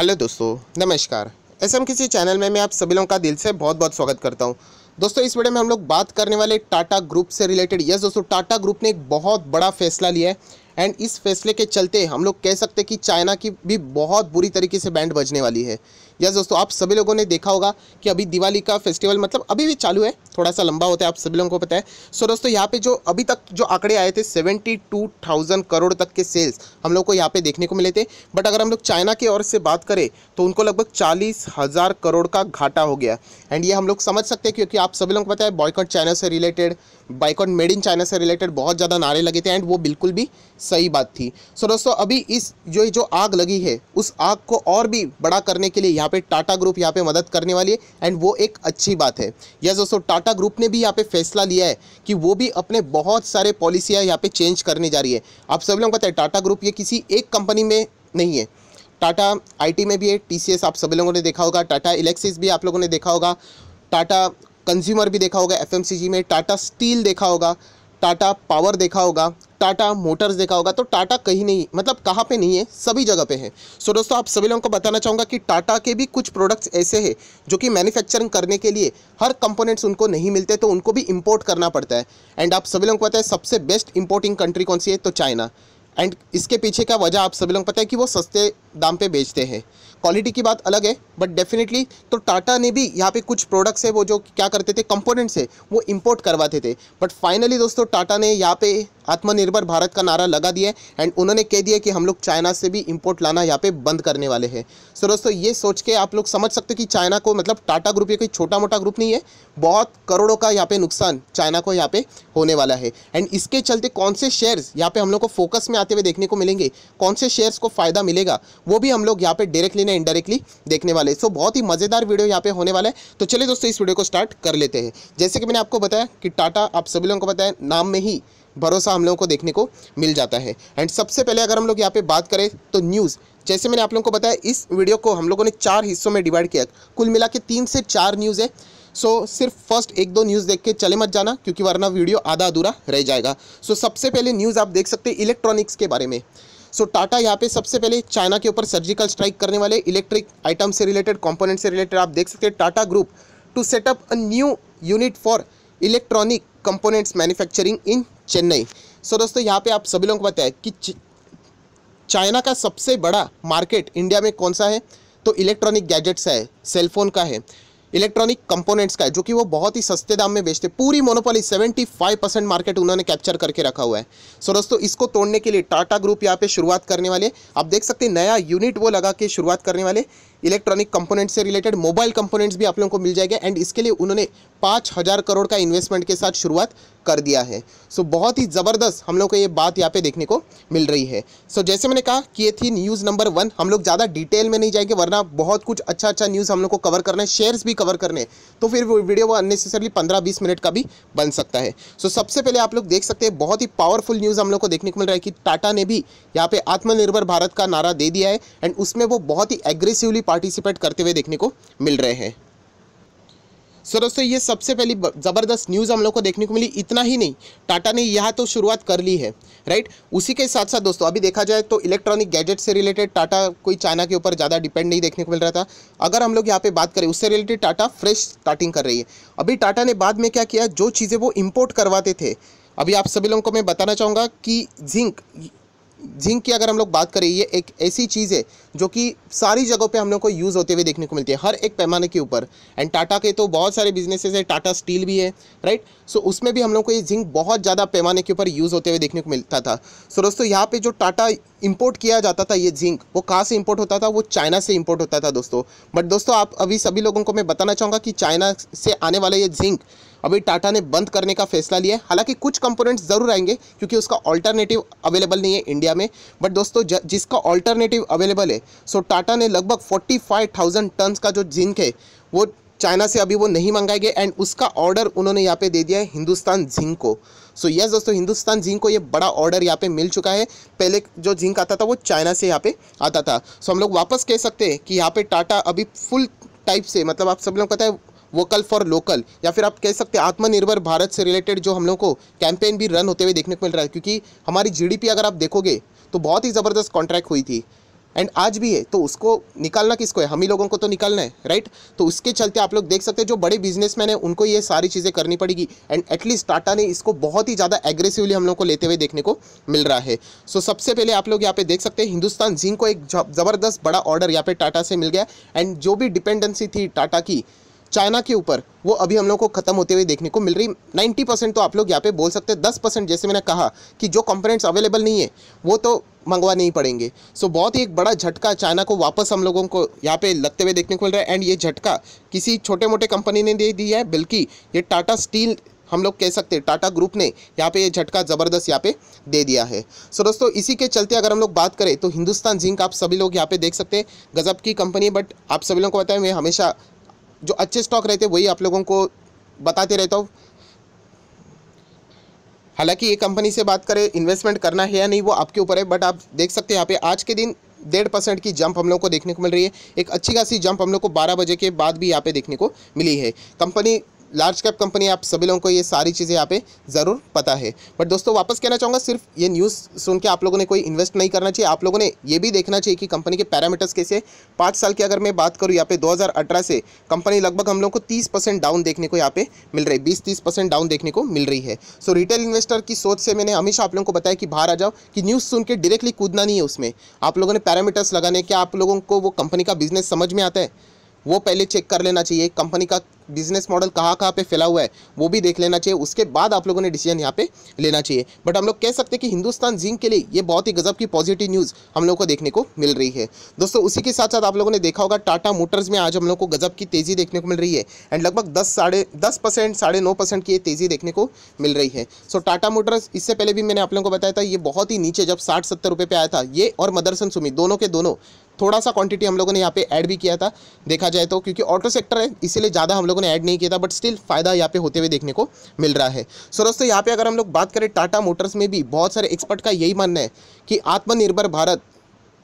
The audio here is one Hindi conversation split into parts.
हेलो दोस्तों नमस्कार एस एम किसी चैनल में मैं आप सभी लोगों का दिल से बहुत बहुत स्वागत करता हूं दोस्तों इस वीडियो में हम लोग बात करने वाले टाटा ग्रुप से रिलेटेड यस दोस्तों टाटा ग्रुप ने एक बहुत बड़ा फैसला लिया है एंड इस फैसले के चलते हम लोग कह सकते हैं कि चाइना की भी बहुत बुरी तरीके से बैंड बजने वाली है यस दोस्तों आप सभी लोगों ने देखा होगा कि अभी दिवाली का फेस्टिवल मतलब अभी भी चालू है थोड़ा सा लंबा होता है आप सभी लोगों को पता है सो दोस्तों यहाँ पे जो अभी तक जो आंकड़े आए थे सेवेंटी टू थाउजेंड करोड़ तक के सेल्स हम लोग को यहाँ पे देखने को मिले थे बट अगर हम लोग चाइना की ओर से बात करें तो उनको लगभग चालीस हज़ार करोड़ का घाटा हो गया एंड ये हम लोग समझ सकते हैं क्योंकि आप सभी लोगों को पता है बॉयकॉट चाइना से related boycott made in China से रिलेटेड बहुत ज़्यादा नारे लगे थे एंड वो बिल्कुल भी सही बात थी सो so, दोस्तों अभी इस जो जो आग लगी है उस आग को और भी बड़ा करने के लिए यहाँ पे टाटा ग्रुप यहाँ पे मदद करने वाली है एंड वो एक अच्छी बात है यस दोस्तों टाटा ग्रुप ने भी यहाँ पे फैसला लिया है कि वो भी अपने बहुत सारे पॉलिसियाँ यहाँ पर चेंज करने जा रही है आप सभी लोगों को बताए टाटा ग्रुप ये किसी एक कंपनी में नहीं है टाटा आई में भी है टी आप सभी लोगों ने देखा होगा टाटा इलेक्सिस भी आप लोगों ने देखा होगा टाटा कंज्यूमर भी देखा होगा एफ में टाटा स्टील देखा होगा टाटा पावर देखा होगा टाटा मोटर्स देखा होगा तो टाटा कहीं नहीं मतलब कहाँ पे नहीं है सभी जगह पे है सो so दोस्तों आप सभी लोगों को बताना चाहूँगा कि टाटा के भी कुछ प्रोडक्ट्स ऐसे हैं जो कि मैन्युफैक्चरिंग करने के लिए हर कंपोनेंट्स उनको नहीं मिलते तो उनको भी इम्पोर्ट करना पड़ता है एंड आप सभी लोगों को पता है सबसे बेस्ट इम्पोर्टिंग कंट्री कौन सी है तो चाइना एंड इसके पीछे का वजह आप सभी लोगों को पता है कि वो सस्ते दाम पर बेचते हैं क्वालिटी की बात अलग है बट डेफिनेटली तो टाटा ने भी यहाँ पे कुछ प्रोडक्ट्स है वो जो क्या करते थे कंपोनेंट्स है वो इम्पोर्ट करवाते थे बट फाइनली दोस्तों टाटा ने यहाँ पे आत्मनिर्भर भारत का नारा लगा दिया एंड उन्होंने कह दिया कि हम लोग चाइना से भी इम्पोर्ट लाना यहाँ पे बंद करने वाले हैं सो so दोस्तों ये सोच के आप लोग समझ सकते हो कि चाइना को मतलब टाटा ग्रुप ये कोई छोटा मोटा ग्रुप नहीं है बहुत करोड़ों का यहाँ पे नुकसान चाइना को यहाँ पे होने वाला है एंड इसके चलते कौन से शेयर्स यहाँ पे हम लोग को फोकस में आते हुए देखने को मिलेंगे कौन से शेयर्स को फ़ायदा मिलेगा वो भी हम लोग यहाँ पे डायरेक्ट लेने ना इंडायरेक्टली देखने वाले सो बहुत ही मज़ेदार वीडियो यहाँ पे होने वाला है तो चलिए दोस्तों इस वीडियो को स्टार्ट कर लेते हैं जैसे कि मैंने आपको बताया कि टाटा आप सभी लोगों को बताया नाम में ही भरोसा हम लोगों को देखने को मिल जाता है एंड सबसे पहले अगर हम लोग यहाँ पे बात करें तो न्यूज़ जैसे मैंने आप लोगों को बताया इस वीडियो को हम लोगों ने चार हिस्सों में डिवाइड किया कुल मिला के तीन से चार न्यूज़ है सो so, सिर्फ फर्स्ट एक दो न्यूज़ देख के चले मत जाना क्योंकि वरना वीडियो आधा अधूरा रह जाएगा सो so, सबसे पहले न्यूज़ आप देख सकते हैं इलेक्ट्रॉनिक्स के बारे में सो टाटा यहाँ पे सबसे पहले चाइना के ऊपर सर्जिकल स्ट्राइक करने वाले इलेक्ट्रिक आइटम से रिलेटेड कॉम्पोनेंट से रिलेटेड आप देख सकते हैं Tata group to set up a new unit for electronic components manufacturing in Chennai so दोस्तों यहाँ पे आप सभी लोगों को बताया कि चाइना का सबसे बड़ा मार्केट इंडिया में कौन सा है तो इलेक्ट्रॉनिक गैजेट्स है सेलफोन का है इलेक्ट्रॉनिक कंपोनेंट्स का है जो कि वो बहुत ही सस्ते दाम में बेचते पूरी मोनोपोली 75 परसेंट मार्केट उन्होंने कैप्चर करके रखा हुआ है सो दोस्तों इसको तोड़ने के लिए टाटा ग्रुप यहाँ पे शुरुआत करने वाले आप देख सकते हैं नया यूनिट वो लगा के शुरुआत करने वाले इलेक्ट्रॉनिक कंपोनेंट से रिलेटेड मोबाइल कंपोनेंट्स भी आप लोगों को मिल जाएगा एंड इसके लिए उन्होंने पाँच हज़ार करोड़ का इन्वेस्टमेंट के साथ शुरुआत कर दिया है सो so, बहुत ही ज़बरदस्त हम लोग को ये बात यहाँ पे देखने को मिल रही है सो so, जैसे मैंने कहा कि ये थी न्यूज़ नंबर वन हम लोग ज़्यादा डिटेल में नहीं जाएंगे वरना बहुत कुछ अच्छा अच्छा न्यूज़ हम लोग को कवर करना है शेयर्स भी कवर करने तो फिर वो वीडियो वो अननेसेसरली पंद्रह बीस मिनट का भी बन सकता है सो so, सबसे पहले आप लोग देख सकते हैं बहुत ही पावरफुल न्यूज़ हम लोग को देखने को मिल रहा है कि टाटा ने भी यहाँ पे आत्मनिर्भर भारत का नारा दे दिया है एंड उसमें वो बहुत ही एग्रेसिवली पार्टिसिपेट करते हुए देखने को मिल रहे हैं सो so, दोस्तों ये सबसे पहली ज़बरदस्त न्यूज़ हम लोग को देखने को मिली इतना ही नहीं टाटा ने यह तो शुरुआत कर ली है राइट उसी के साथ साथ दोस्तों अभी देखा जाए तो इलेक्ट्रॉनिक गैजेट से रिलेटेड टाटा कोई चाइना के ऊपर ज़्यादा डिपेंड नहीं देखने को मिल रहा था अगर हम लोग यहाँ पे बात करें उससे रिलेटेड टाटा फ्रेश स्टार्टिंग कर रही है अभी टाटा ने बाद में क्या किया जो चीज़ें वो इम्पोर्ट करवाते थे अभी आप सभी लोगों को मैं बताना चाहूँगा कि जिंक जिंक की अगर हम लोग बात करें ये एक ऐसी चीज़ है जो कि सारी जगहों पे हम लोग को यूज़ होते हुए देखने को मिलती है हर एक पैमाने के ऊपर एंड टाटा के तो बहुत सारे बिजनेसेस है टाटा स्टील भी है राइट सो so, उसमें भी हम लोग को ये जिंक बहुत ज़्यादा पैमाने के ऊपर यूज़ होते हुए देखने को मिलता था सो so, दोस्तों यहाँ पर जो टाटा इम्पोर्ट किया जाता था ये जिंक वो कहाँ से इम्पोर्ट होता था वो चाइना से इम्पोर्ट होता था दोस्तों बट दोस्तों आप अभी सभी लोगों को मैं बताना चाहूँगा कि चाइना से आने वाला ये जिंक अभी टाटा ने बंद करने का फैसला लिया है हालांकि कुछ कंपोनेंट्स ज़रूर आएंगे क्योंकि उसका ऑल्टरनेटिव अवेलेबल नहीं है इंडिया में बट दोस्तों जिसका ऑल्टरनेटिव अवेलेबल है सो टाटा ने लगभग फोर्टी फाइव थाउजेंड टन्स का जो जिंक है वो चाइना से अभी वो नहीं मंगाएंगे एंड उसका ऑर्डर उन्होंने यहाँ पे दे दिया है हिंदुस्तान जिंक को सो so, यस yes, दोस्तों हिंदुस्तान जिंक को ये बड़ा ऑर्डर यहाँ पे मिल चुका है पहले जो जिंक आता था वो चाइना से यहाँ पे आता था सो so, हम लोग वापस कह सकते हैं कि यहाँ पे टाटा अभी फुल टाइप से मतलब आप सब लोग पता है वोकल फॉर लोकल या फिर आप कह सकते हैं आत्मनिर्भर भारत से रिलेटेड जो हम लोग को कैंपेन भी रन होते हुए देखने को मिल रहा है क्योंकि हमारी जीडीपी अगर आप देखोगे तो बहुत ही ज़बरदस्त कॉन्ट्रैक्ट हुई थी एंड आज भी है तो उसको निकालना किसको है हम ही लोगों को तो निकालना है राइट तो उसके चलते आप लोग देख सकते हैं जो बड़े बिजनेसमैन हैं उनको ये सारी चीज़ें करनी पड़ेगी एंड एटलीस्ट टाटा ने इसको बहुत ही ज़्यादा एग्रेसिवली हम लोग को लेते हुए देखने को मिल रहा है सो so, सबसे पहले आप लोग यहाँ पे देख सकते हैं हिंदुस्तान जिंक को एक ज़बरदस्त बड़ा ऑर्डर यहाँ पे टाटा से मिल गया एंड जो भी डिपेंडेंसी थी टाटा की चाइना के ऊपर वो अभी हम लोग को खत्म होते हुए देखने को मिल रही 90 परसेंट तो आप लोग यहाँ पे बोल सकते हैं 10 परसेंट जैसे मैंने कहा कि जो कंपोनेंट्स अवेलेबल नहीं है वो तो मंगवा नहीं पड़ेंगे सो so, बहुत ही एक बड़ा झटका चाइना को वापस हम लोगों को यहाँ पे लगते हुए देखने को मिल रहा है एंड ये झटका किसी छोटे मोटे कंपनी ने दे दिया है बल्कि ये टाटा स्टील हम लोग कह सकते हैं टाटा ग्रुप ने यहाँ पे ये झटका ज़बरदस्त यहाँ पे दे दिया है सो दोस्तों इसी के चलते अगर हम लोग बात करें तो हिंदुस्तान जिंक आप सभी लोग यहाँ पे देख सकते हैं गज़ब की कंपनी है बट आप सभी लोगों को पता है मैं हमेशा जो अच्छे स्टॉक रहते वही आप लोगों को बताते रहता हूँ हालांकि ये कंपनी से बात करें इन्वेस्टमेंट करना है या नहीं वो आपके ऊपर है बट आप देख सकते हैं यहाँ पे आज के दिन डेढ़ परसेंट की जंप हम लोग को देखने को मिल रही है एक अच्छी खासी जंप हम लोग को बारह बजे के बाद भी यहाँ पे देखने को मिली है कंपनी लार्ज कैप कंपनी आप सभी लोगों को ये सारी चीज़ें यहाँ पे ज़रूर पता है बट दोस्तों वापस कहना चाहूँगा सिर्फ ये न्यूज़ सुन के आप लोगों ने कोई इन्वेस्ट नहीं करना चाहिए आप लोगों ने ये भी देखना चाहिए कि कंपनी के पैरामीटर्स कैसे पाँच साल की अगर मैं बात करूँ यहाँ पे 2018 से कंपनी लगभग हम लोग को तीस डाउन देखने को यहाँ पे मिल रही है बीस तीस डाउन देखने को मिल रही है सो रिटेल इन्वेस्टर की सोच से मैंने हमेशा आप लोगों को बताया कि बाहर आ जाओ कि न्यूज़ सुन के डायरेक्टली कूदना नहीं है उसमें आप लोगों ने पैरामीटर्स लगाने क्या आप लोगों को वो कंपनी का बिजनेस समझ में आता है वो पहले चेक कर लेना चाहिए कंपनी का बिजनेस मॉडल कहाँ कहाँ पे फैला हुआ है वो भी देख लेना चाहिए उसके बाद आप लोगों ने डिसीजन यहाँ पे लेना चाहिए बट हम लोग कह सकते हैं कि हिंदुस्तान जिंक के लिए ये बहुत ही गजब की पॉजिटिव न्यूज़ हम लोग को देखने को मिल रही है दोस्तों उसी के साथ साथ आप लोगों ने देखा होगा टाटा मोटर्स में आज हम लोग को गजब की तेज़ी देखने को मिल रही है एंड लगभग दस साढ़े दस परसेंट साढ़े नौ परसेंट की ये तेज़ी देखने को मिल रही है सो टाटा मोटर्स इससे पहले भी मैंने आप लोगों को बताया था ये बहुत ही नीचे जब साठ सत्तर रुपये पे आया था ये और मदरसन सुमी दोनों के दोनों थोड़ा सा क्वांटिटी हम लोगों ने यहाँ पे ऐड भी किया था देखा जाए तो क्योंकि ऑटो सेक्टर है इसीलिए ज़्यादा हम लोगों ने ऐड नहीं किया था बट स्टिल फ़ायदा यहाँ पे होते हुए देखने को मिल रहा है सो दोस्तों यहाँ पे अगर हम लोग बात करें टाटा मोटर्स में भी बहुत सारे एक्सपर्ट का यही मानना है कि आत्मनिर्भर भारत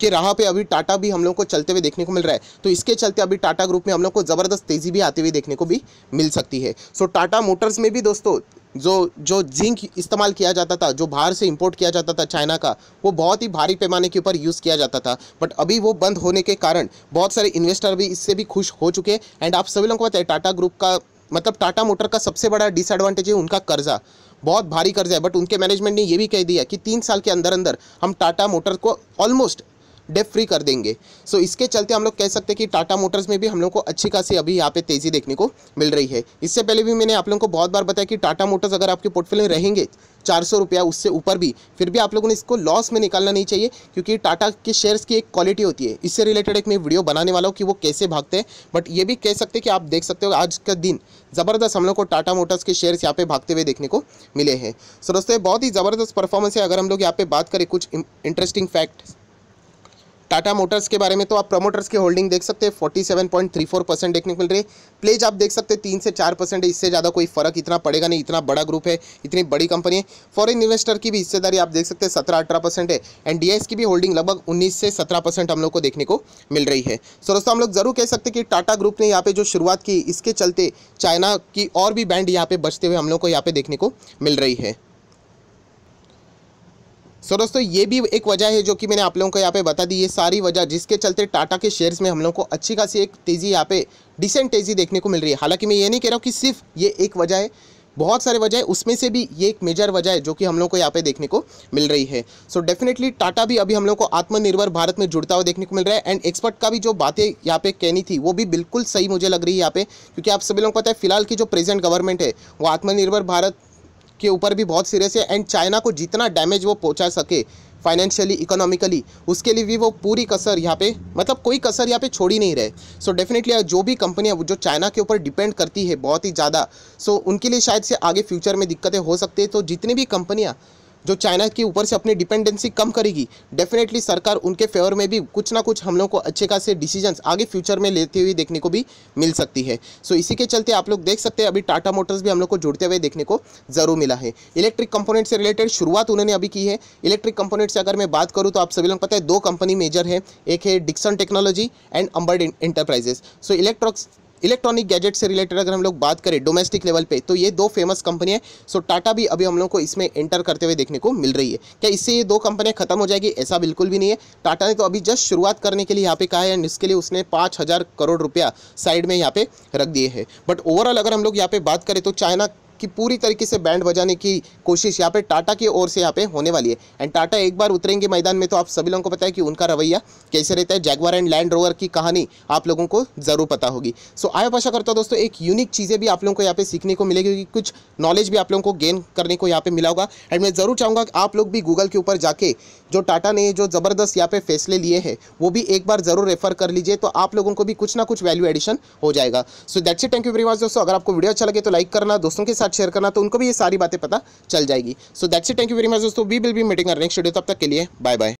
के राह पे अभी टाटा भी हम लोग को चलते हुए देखने को मिल रहा है तो इसके चलते अभी टाटा ग्रुप में हम लोग को ज़बरदस्त तेज़ी भी आते हुए देखने को भी मिल सकती है सो टाटा मोटर्स में भी दोस्तों जो जो जिंक इस्तेमाल किया जाता था जो बाहर से इंपोर्ट किया जाता था चाइना का वो बहुत ही भारी पैमाने के ऊपर यूज़ किया जाता था बट अभी वो बंद होने के कारण बहुत सारे इन्वेस्टर भी इससे भी खुश हो चुके हैं एंड आप सभी लोगों को पता है टाटा ग्रुप का मतलब टाटा मोटर का सबसे बड़ा डिसएडवांटेज है उनका कर्जा बहुत भारी कर्जा है बट उनके मैनेजमेंट ने ये भी कह दिया कि तीन साल के अंदर अंदर हम टाटा मोटर को ऑलमोस्ट डेप फ्री कर देंगे सो इसके चलते हम लोग कह सकते हैं कि टाटा मोटर्स में भी हम लोग को अच्छी खासी अभी यहाँ पे तेज़ी देखने को मिल रही है इससे पहले भी मैंने आप लोगों को बहुत बार बताया कि टाटा मोटर्स अगर आपके पोर्टफोलियो रहेंगे चार सौ रुपया उससे ऊपर भी फिर भी आप लोगों ने इसको लॉस में निकालना नहीं चाहिए क्योंकि टाटा के शेयर्स की एक क्वालिटी होती है इससे रिलेटेड एक मैं वीडियो बनाने वाला हूँ कि वो कैसे भागते हैं बट ये भी कह सकते हैं कि आप देख सकते हो आज का दिन ज़बरदस्त हम लोग को टाटा मोटर्स के शेयर्स यहाँ पे भागते हुए देखने को मिले हैं सो दोस्तों बहुत ही ज़बरदस्त परफॉर्मेंस है अगर हम लोग यहाँ पे बात करें कुछ इंटरेस्टिंग फैक्ट्स टाटा मोटर्स के बारे में तो आप प्रमोटर्स की होल्डिंग देख सकते हैं forty seven point three four percent देखने को मिल रही है प्लेज आप देख सकते हैं तीन से चार परसेंट है इससे ज़्यादा कोई फर्क इतना पड़ेगा नहीं इतना बड़ा ग्रुप है इतनी बड़ी कंपनी है फॉरन इन्वेस्टर की भी हिस्सेदारी आप देख सकते हैं सत्रह अठारह परसेंट है एंड डी की भी होल्डिंग लगभग उन्नीस से सत्रह परसेंट हम लोग को देखने को मिल रही है सो दोस्तों हम लोग जरूर कह सकते हैं कि टाटा ग्रुप ने यहाँ पे जो शुरुआत की इसके चलते चाइना की और भी बैंड यहाँ पे बचते हुए हम लोग को यहाँ पे देखने को मिल रही है सो दोस्तों ये भी एक वजह है जो कि मैंने आप लोगों को यहाँ पे बता दी ये सारी वजह जिसके चलते टाटा के शेयर्स में हम लोगों को अच्छी खासी एक तेज़ी यहाँ पे डिसेंट तेज़ी देखने को मिल रही है हालांकि मैं ये नहीं कह रहा हूँ कि सिर्फ ये एक वजह है बहुत सारे वजह है उसमें से भी ये एक मेजर वजह है जो कि हम लोग को यहाँ पे देखने को मिल रही है सो डेफिनेटली टाटा भी अभी हम लोग को आत्मनिर्भर भारत में जुड़ता हुआ देखने को मिल रहा है एंड एक्सपर्ट का भी जो बातें यहाँ पे कहनी थी वो भी बिल्कुल सही मुझे लग रही है यहाँ पे क्योंकि आप सभी लोग को पता है फिलहाल की जो प्रेजेंट गवर्नमेंट है वो आत्मनिर्भर भारत के ऊपर भी बहुत सीरियस है एंड चाइना को जितना डैमेज वो पहुँचा सके फाइनेंशियली इकोनॉमिकली उसके लिए भी वो पूरी कसर यहाँ पे मतलब कोई कसर यहाँ पे छोड़ी नहीं रहे सो so डेफिनेटली जो भी कंपनियाँ जो चाइना के ऊपर डिपेंड करती है बहुत ही ज़्यादा सो so उनके लिए शायद से आगे फ्यूचर में दिक्कतें हो सकती है तो जितनी भी कंपनियाँ जो चाइना के ऊपर से अपनी डिपेंडेंसी कम करेगी डेफिनेटली सरकार उनके फेवर में भी कुछ ना कुछ हम लोग को अच्छे खासे डिसीजंस आगे फ्यूचर में लेते हुए देखने को भी मिल सकती है सो इसी के चलते आप लोग देख सकते हैं अभी टाटा मोटर्स भी हम लोग को जुड़ते हुए देखने को जरूर मिला है इलेक्ट्रिक कंपोनेंट से रिलेटेड शुरुआत उन्होंने अभी की है इलेक्ट्रिक कंपोनेंट से अगर मैं बात करूँ तो आप सभी लोग पता है दो कंपनी मेजर है एक है Dixon technology and Amber enterprises so इलेक्ट्रॉक्स इलेक्ट्रॉनिक गैजेट से रिलेटेड अगर हम लोग बात करें डोमेस्टिक लेवल पे तो ये दो फेमस कंपनी है सो टाटा भी अभी हम लोग को इसमें एंटर करते हुए देखने को मिल रही है क्या इससे ये दो कंपनियाँ खत्म हो जाएगी ऐसा बिल्कुल भी नहीं है टाटा ने तो अभी जस्ट शुरुआत करने के लिए यहाँ पे कहा है एंड इसके लिए उसने पाँच करोड़ रुपया साइड में यहाँ पे रख दिए है बट ओवरऑल अगर हम लोग यहाँ पे बात करें तो चाइना कि पूरी तरीके से बैंड बजाने की कोशिश यहाँ पे टाटा की ओर से यहाँ पे होने वाली है एंड टाटा एक बार उतरेंगे मैदान में तो आप सभी लोगों को पता है कि उनका रवैया कैसे रहता है जैगवार एंड लैंड रोवर की कहानी आप लोगों को ज़रूर पता होगी सो so, आय करता हूँ दोस्तों एक यूनिक चीज़ें भी आप लोगों को यहाँ पे सीखने को मिलेगी कुछ नॉलेज भी आप लोगों को गेन करने को यहाँ पे मिला होगा एंड मैं ज़रूर चाहूँगा कि आप लोग भी गूगल के ऊपर जाके जो टाटा ने जो ज़बरदस्त यहाँ पे फैसले लिए हैं वो भी एक बार ज़रूर रेफर कर लीजिए तो आप लोगों को भी कुछ ना कुछ वैल्यू एडिशन हो जाएगा so that's it thank you very much दोस्तों अगर आपको वीडियो अच्छा लगे तो लाइक करना दोस्तों के साथ शेयर करना तो उनको भी ये सारी बातें पता चल जाएगी so that's it thank you very much दोस्तों we will be meeting next video तब तक के लिए बाय बाय